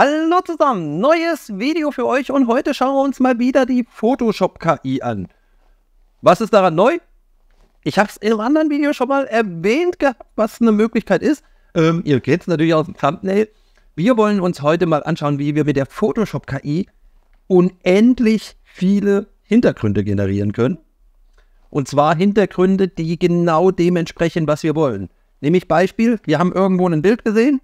Hallo zusammen, neues Video für euch und heute schauen wir uns mal wieder die Photoshop-KI an. Was ist daran neu? Ich habe es im anderen Video schon mal erwähnt gehabt, was eine Möglichkeit ist. Ähm, ihr kennt es natürlich aus dem Thumbnail. Wir wollen uns heute mal anschauen, wie wir mit der Photoshop-KI unendlich viele Hintergründe generieren können. Und zwar Hintergründe, die genau dementsprechend, was wir wollen. Nämlich Beispiel, wir haben irgendwo ein Bild gesehen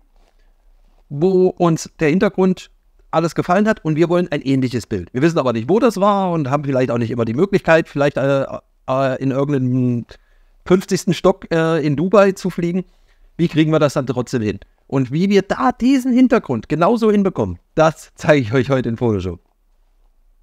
wo uns der Hintergrund alles gefallen hat und wir wollen ein ähnliches Bild. Wir wissen aber nicht, wo das war und haben vielleicht auch nicht immer die Möglichkeit, vielleicht äh, äh, in irgendeinem 50. Stock äh, in Dubai zu fliegen. Wie kriegen wir das dann trotzdem hin? Und wie wir da diesen Hintergrund genauso hinbekommen, das zeige ich euch heute in Photoshop.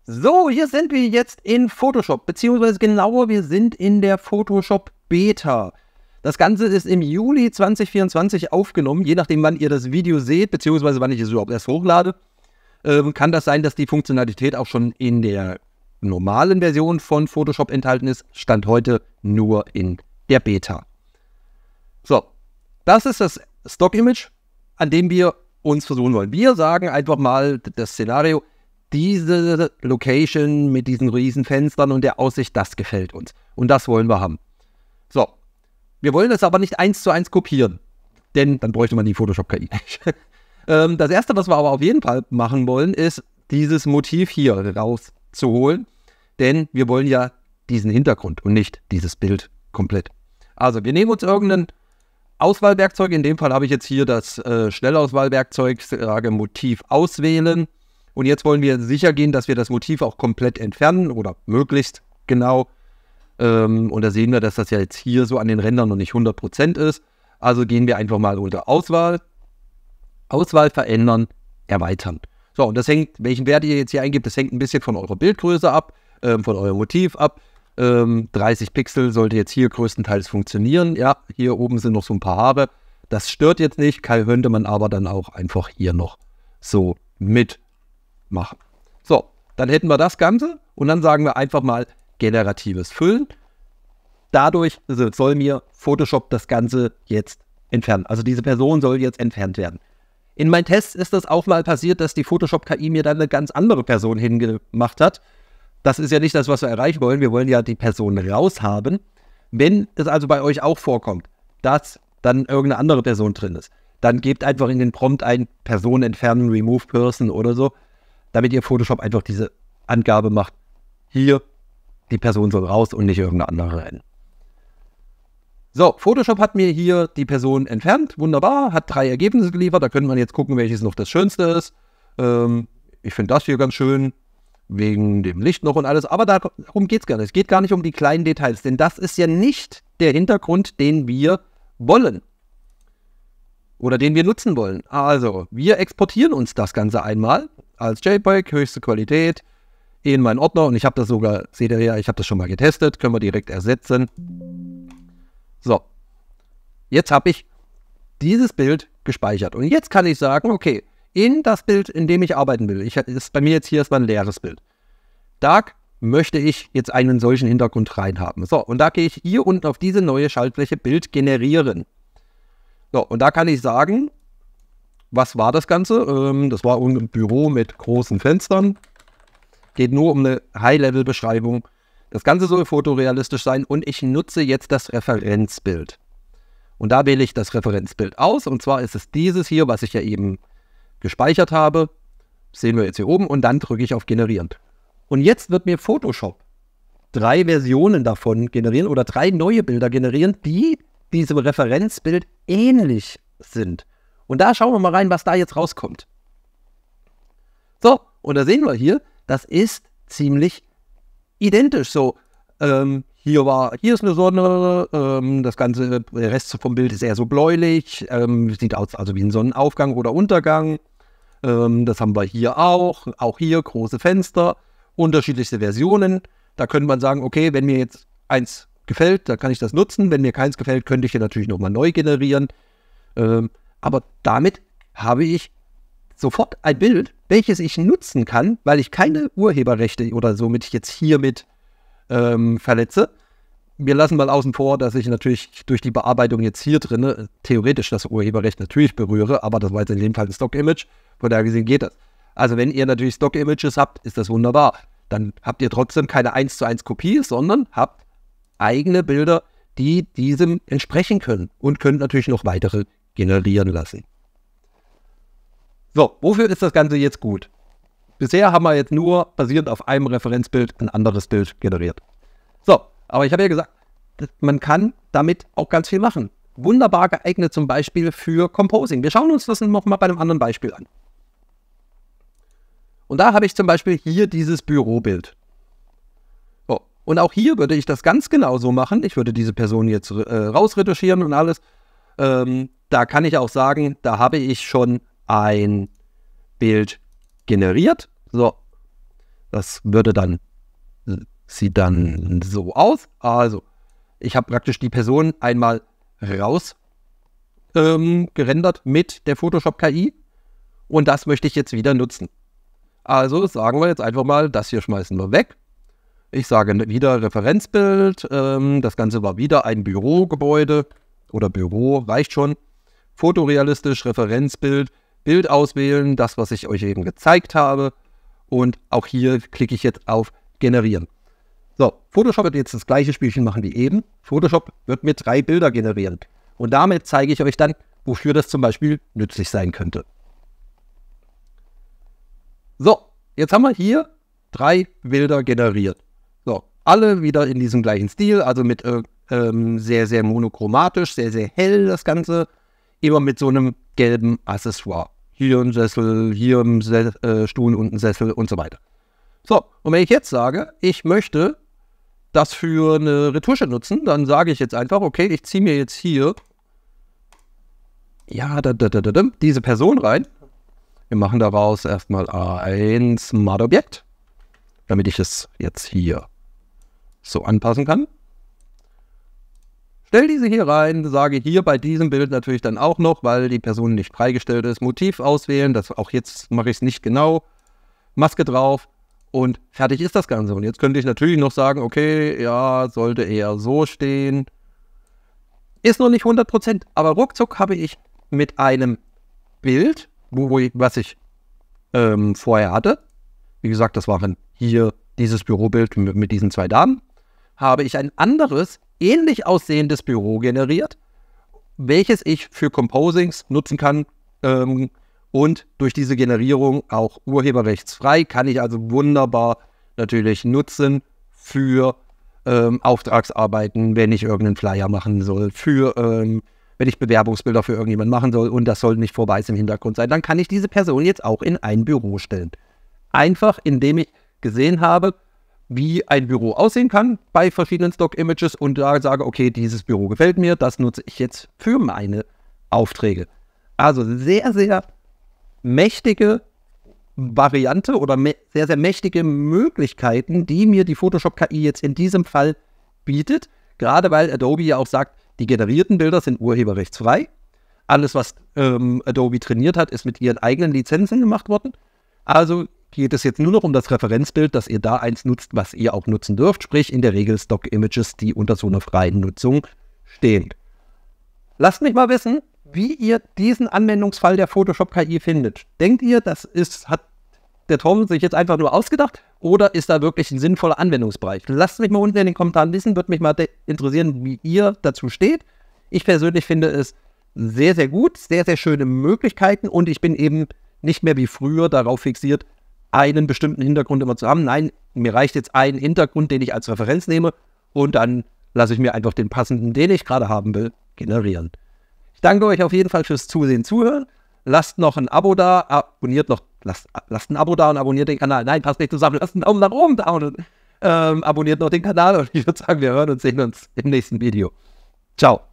So, hier sind wir jetzt in Photoshop, beziehungsweise genauer, wir sind in der Photoshop Beta. Das Ganze ist im Juli 2024 aufgenommen, je nachdem, wann ihr das Video seht, beziehungsweise wann ich es überhaupt erst hochlade. Ähm, kann das sein, dass die Funktionalität auch schon in der normalen Version von Photoshop enthalten ist? Stand heute nur in der Beta. So, das ist das Stock-Image, an dem wir uns versuchen wollen. Wir sagen einfach mal das Szenario, diese Location mit diesen riesen Fenstern und der Aussicht, das gefällt uns. Und das wollen wir haben. So, wir wollen das aber nicht eins zu eins kopieren, denn dann bräuchte man die Photoshop-KI. ähm, das erste, was wir aber auf jeden Fall machen wollen, ist, dieses Motiv hier rauszuholen, denn wir wollen ja diesen Hintergrund und nicht dieses Bild komplett. Also wir nehmen uns irgendein Auswahlwerkzeug, in dem Fall habe ich jetzt hier das äh, Schnellauswahlwerkzeug, sage Motiv auswählen und jetzt wollen wir sicher gehen, dass wir das Motiv auch komplett entfernen oder möglichst genau ähm, und da sehen wir, dass das ja jetzt hier so an den Rändern noch nicht 100% ist. Also gehen wir einfach mal unter Auswahl, Auswahl verändern, erweitern. So, und das hängt, welchen Wert ihr jetzt hier eingibt, das hängt ein bisschen von eurer Bildgröße ab, ähm, von eurem Motiv ab. Ähm, 30 Pixel sollte jetzt hier größtenteils funktionieren. Ja, hier oben sind noch so ein paar Haare. Das stört jetzt nicht, könnte man aber dann auch einfach hier noch so mitmachen. So, dann hätten wir das Ganze und dann sagen wir einfach mal generatives Füllen. Dadurch soll mir Photoshop das Ganze jetzt entfernen. Also diese Person soll jetzt entfernt werden. In meinen Tests ist das auch mal passiert, dass die Photoshop-KI mir dann eine ganz andere Person hingemacht hat. Das ist ja nicht das, was wir erreichen wollen. Wir wollen ja die Person raushaben. Wenn es also bei euch auch vorkommt, dass dann irgendeine andere Person drin ist, dann gebt einfach in den Prompt ein Person entfernen, Remove Person oder so, damit ihr Photoshop einfach diese Angabe macht. Hier die Person soll raus und nicht irgendeine andere rennen. So, Photoshop hat mir hier die Person entfernt. Wunderbar, hat drei Ergebnisse geliefert. Da können wir jetzt gucken, welches noch das Schönste ist. Ähm, ich finde das hier ganz schön, wegen dem Licht noch und alles. Aber darum geht es gar nicht. Es geht gar nicht um die kleinen Details, denn das ist ja nicht der Hintergrund, den wir wollen. Oder den wir nutzen wollen. Also, wir exportieren uns das Ganze einmal als JPEG, höchste Qualität. Eh in meinen Ordner und ich habe das sogar, seht ihr ja, ich habe das schon mal getestet, können wir direkt ersetzen. So, jetzt habe ich dieses Bild gespeichert und jetzt kann ich sagen, okay, in das Bild, in dem ich arbeiten will, ich, ist bei mir jetzt hier erstmal ein leeres Bild. Da möchte ich jetzt einen solchen Hintergrund reinhaben. So, und da gehe ich hier unten auf diese neue Schaltfläche Bild generieren. So, und da kann ich sagen, was war das Ganze? Ähm, das war ein Büro mit großen Fenstern geht nur um eine High-Level-Beschreibung. Das Ganze soll fotorealistisch sein und ich nutze jetzt das Referenzbild. Und da wähle ich das Referenzbild aus und zwar ist es dieses hier, was ich ja eben gespeichert habe. Das sehen wir jetzt hier oben und dann drücke ich auf Generieren. Und jetzt wird mir Photoshop drei Versionen davon generieren oder drei neue Bilder generieren, die diesem Referenzbild ähnlich sind. Und da schauen wir mal rein, was da jetzt rauskommt. So, und da sehen wir hier, das ist ziemlich identisch. So, ähm, hier war, hier ist eine Sonne, ähm, das ganze, der Rest vom Bild ist eher so bläulich, ähm, sieht aus also wie ein Sonnenaufgang oder Untergang. Ähm, das haben wir hier auch, auch hier große Fenster, unterschiedlichste Versionen. Da könnte man sagen, okay, wenn mir jetzt eins gefällt, dann kann ich das nutzen. Wenn mir keins gefällt, könnte ich hier natürlich nochmal neu generieren. Ähm, aber damit habe ich sofort ein Bild, welches ich nutzen kann, weil ich keine Urheberrechte oder somit jetzt hiermit ähm, verletze. Wir lassen mal außen vor, dass ich natürlich durch die Bearbeitung jetzt hier drin äh, theoretisch das Urheberrecht natürlich berühre, aber das war jetzt in dem Fall ein Stock-Image. Von daher gesehen geht das. Also wenn ihr natürlich Stock-Images habt, ist das wunderbar. Dann habt ihr trotzdem keine 1 zu 1 Kopie, sondern habt eigene Bilder, die diesem entsprechen können und könnt natürlich noch weitere generieren lassen. So, wofür ist das Ganze jetzt gut? Bisher haben wir jetzt nur basierend auf einem Referenzbild ein anderes Bild generiert. So, aber ich habe ja gesagt, man kann damit auch ganz viel machen. Wunderbar geeignet zum Beispiel für Composing. Wir schauen uns das nochmal bei einem anderen Beispiel an. Und da habe ich zum Beispiel hier dieses Bürobild. So. Und auch hier würde ich das ganz genau so machen. Ich würde diese Person jetzt äh, rausretuschieren und alles. Ähm, da kann ich auch sagen, da habe ich schon ein Bild generiert. So, das würde dann, sieht dann so aus. Also, ich habe praktisch die Person einmal raus ähm, gerendert mit der Photoshop KI und das möchte ich jetzt wieder nutzen. Also sagen wir jetzt einfach mal, das hier schmeißen wir weg. Ich sage wieder Referenzbild. Ähm, das Ganze war wieder ein Bürogebäude oder Büro, reicht schon. Fotorealistisch, Referenzbild. Bild auswählen, das, was ich euch eben gezeigt habe. Und auch hier klicke ich jetzt auf Generieren. So, Photoshop wird jetzt das gleiche Spielchen machen wie eben. Photoshop wird mir drei Bilder generieren. Und damit zeige ich euch dann, wofür das zum Beispiel nützlich sein könnte. So, jetzt haben wir hier drei Bilder generiert. So, alle wieder in diesem gleichen Stil, also mit äh, ähm, sehr, sehr monochromatisch, sehr, sehr hell das Ganze immer mit so einem gelben Accessoire. Hier ein Sessel, hier ein Se äh, Stuhl und ein Sessel und so weiter. So, und wenn ich jetzt sage, ich möchte das für eine Retusche nutzen, dann sage ich jetzt einfach, okay, ich ziehe mir jetzt hier ja, da, da, da, diese Person rein. Wir machen daraus erstmal ein Smart Objekt, damit ich es jetzt hier so anpassen kann. Stell diese hier rein, sage hier bei diesem Bild natürlich dann auch noch, weil die Person nicht freigestellt ist, Motiv auswählen, das auch jetzt mache ich es nicht genau, Maske drauf und fertig ist das Ganze. Und jetzt könnte ich natürlich noch sagen, okay, ja, sollte eher so stehen. Ist noch nicht 100%, aber ruckzuck habe ich mit einem Bild, wo, wo ich, was ich ähm, vorher hatte, wie gesagt, das waren hier dieses Bürobild mit, mit diesen zwei Damen, habe ich ein anderes ähnlich aussehendes Büro generiert, welches ich für Composings nutzen kann. Ähm, und durch diese Generierung auch urheberrechtsfrei kann ich also wunderbar natürlich nutzen für ähm, Auftragsarbeiten, wenn ich irgendeinen Flyer machen soll, für ähm, wenn ich Bewerbungsbilder für irgendjemanden machen soll und das soll nicht vor weiß im Hintergrund sein, dann kann ich diese Person jetzt auch in ein Büro stellen. Einfach indem ich gesehen habe, wie ein Büro aussehen kann bei verschiedenen Stock-Images und da sage, okay, dieses Büro gefällt mir, das nutze ich jetzt für meine Aufträge. Also sehr, sehr mächtige Variante oder sehr, sehr mächtige Möglichkeiten, die mir die Photoshop-KI jetzt in diesem Fall bietet. Gerade weil Adobe ja auch sagt, die generierten Bilder sind urheberrechtsfrei. Alles, was ähm, Adobe trainiert hat, ist mit ihren eigenen Lizenzen gemacht worden. Also geht es jetzt nur noch um das Referenzbild, dass ihr da eins nutzt, was ihr auch nutzen dürft, sprich in der Regel Stock-Images, die unter so einer freien Nutzung stehen. Lasst mich mal wissen, wie ihr diesen Anwendungsfall der Photoshop-KI findet. Denkt ihr, das ist, hat der Tom sich jetzt einfach nur ausgedacht oder ist da wirklich ein sinnvoller Anwendungsbereich? Lasst mich mal unten in den Kommentaren wissen, würde mich mal interessieren, wie ihr dazu steht. Ich persönlich finde es sehr, sehr gut, sehr, sehr schöne Möglichkeiten und ich bin eben nicht mehr wie früher darauf fixiert, einen bestimmten Hintergrund immer zu haben. Nein, mir reicht jetzt ein Hintergrund, den ich als Referenz nehme und dann lasse ich mir einfach den passenden, den ich gerade haben will, generieren. Ich danke euch auf jeden Fall fürs Zusehen, Zuhören. Lasst noch ein Abo da, abonniert noch, lasst, lasst ein Abo da und abonniert den Kanal. Nein, passt nicht zusammen, lasst einen Daumen nach oben da und ähm, abonniert noch den Kanal und ich würde sagen, wir hören und sehen uns im nächsten Video. Ciao.